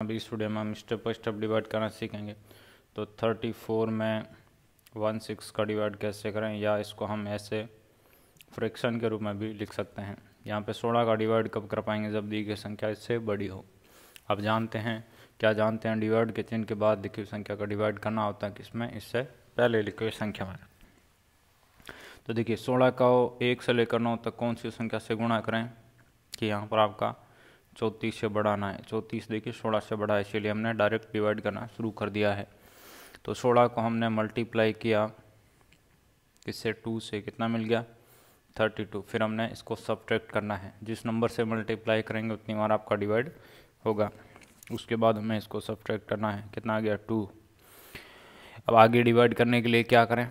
अभी स्टूडियो में हम स्टेप बाई स्टेप डिवाइड करना सीखेंगे तो थर्टी फोर में वन सिक्स का डिवाइड कैसे करें या इसको हम ऐसे फ्रैक्शन के रूप में भी लिख सकते हैं यहाँ पे सोलह का डिवाइड कब कर पाएंगे जब दी गई संख्या इससे बड़ी हो आप जानते हैं क्या जानते हैं डिवाइड के चिन्ह के बाद लिखी हुई संख्या का डिवाइड करना होता है इसमें इससे पहले लिखी हुई संख्या में तो देखिए सोलह का एक से लेकर नौ तक कौन सी संख्या से गुणा करें कि यहाँ पर आपका चौंतीस से बढ़ाना है चौंतीस देखिए सोलह से बढ़ा है इसीलिए हमने डायरेक्ट डिवाइड करना शुरू कर दिया है तो सोलह को हमने मल्टीप्लाई किया किससे टू से कितना मिल गया थर्टी टू फिर हमने इसको सब्ट्रैक्ट करना है जिस नंबर से मल्टीप्लाई करेंगे उतनी बार आपका डिवाइड होगा उसके बाद हमें इसको सब्ट्रैक्ट करना है कितना आ गया टू अब आगे डिवाइड करने के लिए क्या करें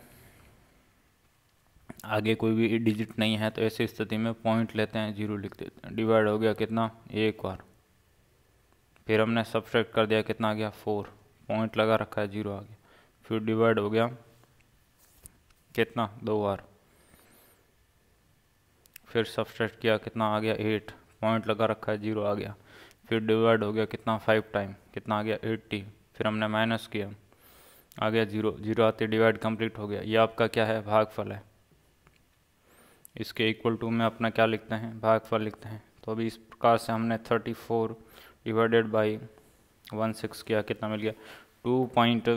आगे कोई भी डिजिट नहीं है तो ऐसी स्थिति में पॉइंट लेते हैं जीरो लिख देते हैं डिवाइड हो गया कितना एक बार फिर हमने सब्सट्रैक्ट कर दिया कितना आ गया फोर पॉइंट लगा रखा है जीरो आ गया फिर डिवाइड हो गया कितना दो बार फिर सब्सट्रैक्ट किया कितना आ गया एट पॉइंट लगा रखा है जीरो आ गया फिर डिवाइड हो गया कितना फाइव टाइम कितना आ गया एट्टी फिर हमने माइनस किया आ गया जीरो जीरो आते डिवाइड कंप्लीट हो गया ये आपका क्या है भागफल है इसके इक्वल टू में अपना क्या लिखते हैं भागफल लिखते हैं तो अभी इस प्रकार से हमने thirty four divided by one six किया कितना मिल गया two point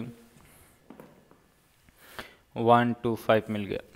one two five मिल गया